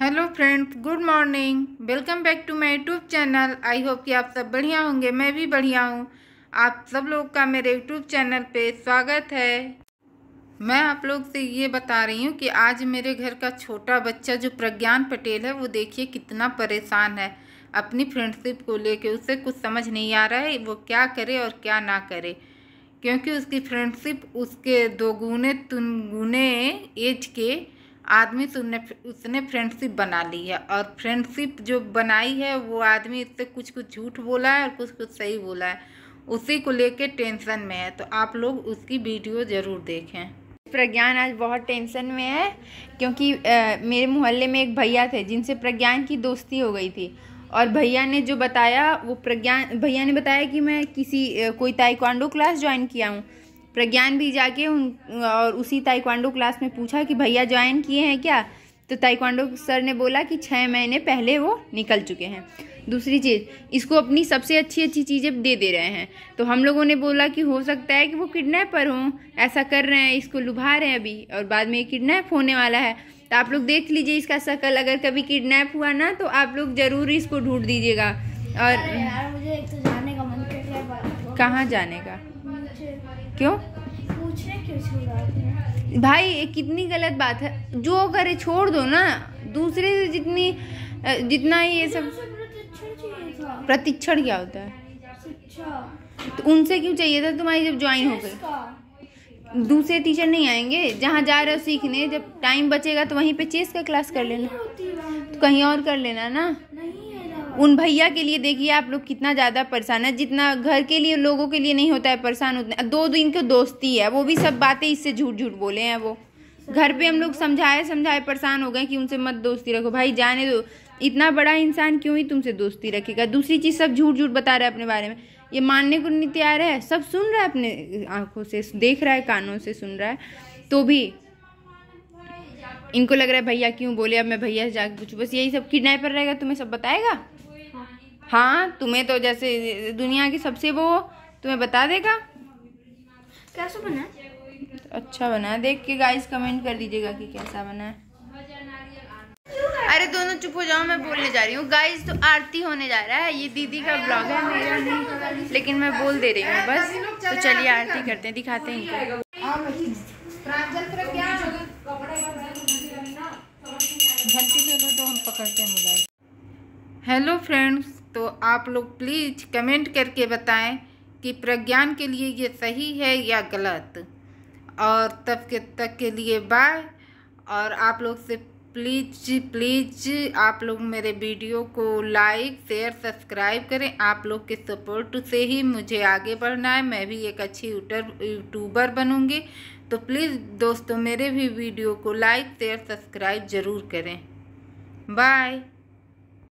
hello friends good morning welcome back to my YouTube channel I hope कि आप सब बढ़िया होंगे मैं भी बढ़िया हूँ आप सब लोग का मेरे यूट्यूब चैनल पे स्वागत है मैं आप लोग से ये बता रही हूँ कि आज मेरे घर का छोटा बच्चा जो प्रज्ञान पटेल है वो देखिए कितना परेशान है अपनी फ्रेंडशिप को लेकर उसे कुछ समझ नहीं आ रहा है वो क्या करे और क्या ना करे क्योंकि उसकी फ्रेंडशिप उसके दोगुने तीन गुने एज के आदमी से उन्हें उसने फ्रेंडशिप बना ली है और फ्रेंडशिप जो बनाई है वो आदमी इससे कुछ कुछ झूठ बोला है और कुछ कुछ सही बोला है उसी को लेके टेंशन में है तो आप लोग उसकी वीडियो ज़रूर देखें प्रज्ञान आज बहुत टेंशन में है क्योंकि आ, मेरे मोहल्ले में एक भैया थे जिनसे प्रज्ञान की दोस्ती हो गई थी और भैया ने जो बताया वो प्रज्ञान भैया ने बताया कि मैं किसी कोई ताइक्वांडो क्लास ज्वाइन किया हूँ प्रज्ञान भी जाके उन और उसी ताइक्वांडो क्लास में पूछा कि भैया ज्वाइन किए हैं क्या तो ताइक्वांडो सर ने बोला कि छः महीने पहले वो निकल चुके हैं दूसरी चीज़ इसको अपनी सबसे अच्छी अच्छी चीज़ें दे दे रहे हैं तो हम लोगों ने बोला कि हो सकता है कि वो किडनैपर हों ऐसा कर रहे हैं इसको लुभा रहे हैं अभी और बाद में ये किडनैप होने वाला है तो आप लोग देख लीजिए इसका शकल अगर कभी किडनैप हुआ ना तो आप लोग ज़रूर इसको ढूंढ दीजिएगा और तो जाने कहाँ जाने का क्यों भाई ये कितनी गलत बात है जो करे छोड़ दो ना दूसरे से जितनी जितना ही ये सब प्रतिक्षण क्या होता है तो उनसे क्यों चाहिए था तुम्हारी जब ज्वाइन हो गई दूसरे टीचर नहीं आएंगे जहाँ जा रहे हो सीखने जब टाइम बचेगा तो वहीं पे चेस का क्लास कर लेना तो कहीं और कर लेना ना उन भैया के लिए देखिए आप लोग कितना ज़्यादा परेशान है जितना घर के लिए लोगों के लिए नहीं होता है परेशान उतना दो दिन की दोस्ती है वो भी सब बातें इससे झूठ झूठ बोले हैं वो घर पे हम लोग समझाए समझाए परेशान हो गए कि उनसे मत दोस्ती रखो भाई जाने दो इतना बड़ा इंसान क्यों ही तुमसे दोस्ती रखेगा दूसरी चीज़ सब झूठ झूठ बता रहा है अपने बारे में ये मानने को नहीं तैयार है सब सुन रहा है अपने आँखों से देख रहा है कानों से सुन रहा है तो भी इनको लग रहा है भैया क्यों बोले अब मैं भैया से जाके पूछूँ बस यही सब किडनेपर रहेगा तुम्हें सब बताएगा हाँ तुम्हें तो जैसे दुनिया की सबसे वो तुम्हें बता देगा कैसा बना तो अच्छा बना देख के गाइस कमेंट कर दीजिएगा कि कैसा बना है अरे दोनों चुप हो जाओ मैं बोलने जा रही हूँ गाइस तो आरती होने जा रहा है ये दीदी का ब्लॉग है मेरा नहीं लेकिन मैं बोल दे रही हूँ बस तो चलिए आरती करते हैं दिखाते हैं इनको घंटी ले लो तो हम पकड़ते हैं मोबाइल हेलो फ्रेंड्स तो आप लोग प्लीज़ कमेंट करके बताएं कि प्रज्ञान के लिए ये सही है या गलत और तब के तक के लिए बाय और आप लोग से प्लीज़ प्लीज़ आप लोग मेरे वीडियो को लाइक शेयर सब्सक्राइब करें आप लोग के सपोर्ट से ही मुझे आगे बढ़ना है मैं भी एक अच्छी यूटर यूट्यूबर बनूँगी तो प्लीज़ दोस्तों मेरे भी वीडियो को लाइक शेयर सब्सक्राइब ज़रूर करें बाय